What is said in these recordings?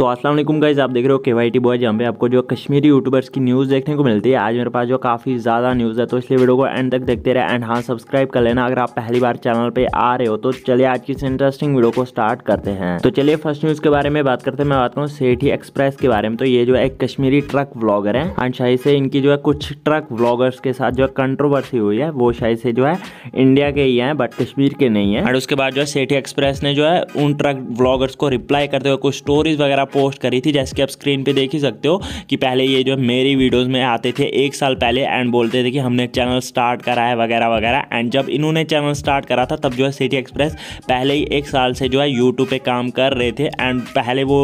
सो अस्सलाम वालेकुम गाइज आप देख रहे हो के वाई टी बॉय जहाँ पे आपको जो कश्मीरी यूट्यूबर्स की न्यूज़ देखने को मिलती है आज मेरे पास जो काफ़ी ज़्यादा न्यूज़ है तो इसलिए वीडियो को एंड तक देखते रहे एंड हाँ सब्सक्राइब कर लेना अगर आप पहली बार चैनल पे आ रहे हो तो चलिए आज की इस इंटरेस्टिंग वीडियो को स्टार्ट करते हैं तो चलिए फर्स्ट न्यूज़ के बारे में बात करते हैं मैं बात करूँ सेठी एक्सप्रेस के बारे में तो ये जो है एक कश्मीरी ट्रक व्लॉगर है एंड शाही से इनकी जो है कुछ ट्रक व्लॉगर्स के साथ जो है कंट्रोवर्सी हुई है वो शाही से जो है इंडिया के ही हैं बट कश्मीर के नहीं है एंड उसके बाद जो है सेठी एक्सप्रेस ने जो है उन ट्रक व्लॉगर्स को रिप्लाई करते हुए कुछ स्टोरीज वगैरह पोस्ट करी थी जैसे कि आप स्क्रीन पे देख ही सकते हो कि पहले ये जो मेरी वीडियोस में आते थे एक साल पहले एंड बोलते थे कि हमने चैनल स्टार्ट करा है वगैरह वगैरह एंड जब इन्होंने चैनल स्टार्ट करा था तब जो है सिटी एक्सप्रेस पहले ही एक साल से जो है यूट्यूब पर काम कर रहे थे एंड पहले वो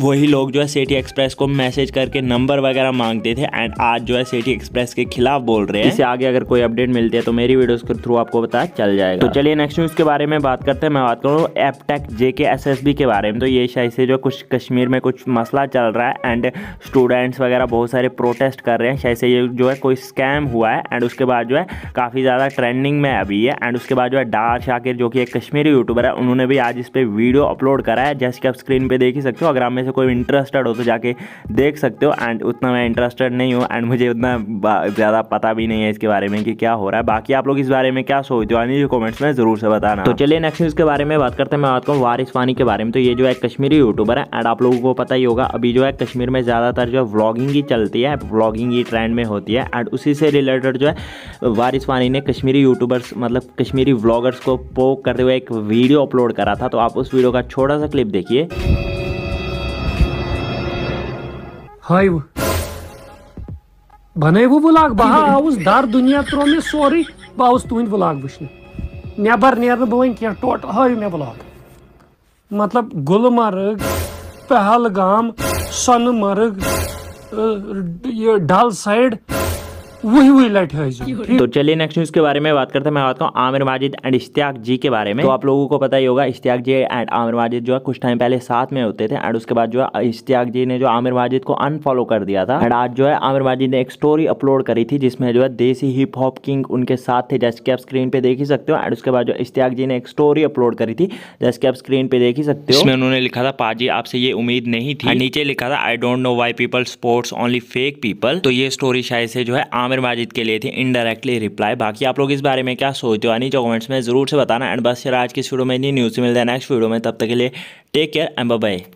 वही लोग जो है सेठी एक्सप्रेस को मैसेज करके नंबर वगैरह मांगते थे एंड आज जो है सेठी एक्सप्रेस के खिलाफ बोल रहे हैं इससे आगे अगर कोई अपडेट मिलती है तो मेरी वीडियोस के थ्रू आपको पता चल जाएगा तो चलिए नेक्स्ट न्यूज़ के बारे में बात करते हैं मैं बात करूँ एपटेक जे के एस एस बी के बारे में तो ये शायद से जो कुछ कश्मीर में कुछ मसला चल रहा है एंड स्टूडेंट्स वगैरह बहुत सारे प्रोटेस्ट कर रहे हैं शायद से ये जो है कोई स्कैम हुआ है एंड उसके बाद जो है काफ़ी ज़्यादा ट्रेंडिंग में अभी है एंड उसके बाद जो है डार शाकिर जो कि एक कश्मीरी यूट्यूबर है उन्होंने भी आज इस पर वीडियो अपलोड करा है जैसे कि आप स्क्रीन पर देख ही सकते हो अगर आप में से कोई इंटरेस्टेड हो तो जाके देख सकते हो एंड उतना मैं इंटरेस्टेड नहीं हूँ एंड मुझे उतना ज़्यादा पता भी नहीं है इसके बारे में कि क्या हो रहा है बाकी आप लोग इस बारे में क्या सोचते हो यानी कॉमेंट्स में ज़रूर से बताना तो चलिए नेक्स्ट न्यूज़ के बारे में बात करते हैं मैं बात करूँ वारिस वानी के बारे में तो ये जो है कश्मीरी यूट्यूबर है एंड आप लोगों को पता ही होगा अभी जो है कश्मीर में ज़्यादातर जो है व्लॉगिंग ही चलती है व्लॉगिंग ही ट्रेंड में होती है एंड उसी से रिलेटेड जो है वारिस वानी ने कश्मीरी यूट्यूबर्स मतलब कश्मीरी व्लॉगर्स को पोक करते हुए एक वीडियो अपलोड करा था तो आप उस वीडियो का छोटा सा क्लिप देखिए हाइव बनवु बह लाग बह दर दुनिया त्रो मे सोर् बह आउस तुंद व्लाग नबर नेर बहुत कह हाव मे व्लाग मतलब गुलमर्ग पहलगाम सोनमर्ग डल साइड वही वही लाइट है तो चलिए नेक्स्ट न्यूज के बारे में बात करते हैं मैं बात करूँ आमिर माजिद एंड इश्तियाक जी के बारे में तो, तो आप लोगों को पता ही होगा इश्तियाक जी एंड आमिर माजिद जो है कुछ टाइम पहले साथ में होते थे एंड उसके बाद जो है इश्तियाक जी ने जो आमिर माजिद को अनफॉलो कर दिया था एंड आज जो है आमिर माजिद ने एक स्टोरी अपलोड करी थी जिसमें जो है देसी हिप हॉप किंग उनके साथ थे जैसे कि आप स्क्रीन पे देख ही सकते हो एंड उसके बाद जो इश्तियाक जी ने एक स्टोरी अपलोड करी थी जैसे कि आप स्क्रीन पे देख ही सकते हो इसमें उन्होंने लिखा था पाजी आपसे ये उम्मीद नहीं थी नीचे लिखा था I don't know why people sports only fake people तो ये स्टोरी शायद से जो है आमिर आमिर माजिद के लिए थी इनडायरेक्टली रिप्लाई बाकी आप लोग इस बारे में क्या सोचते हो नीचे कमेंट्स में ज़रूर से बताना एंड बस यार आज की वीडियो में इतनी न्यूज़ मिलते जाए नेक्स्ट वीडियो में तब तक के लिए टेक केयर एंड बाय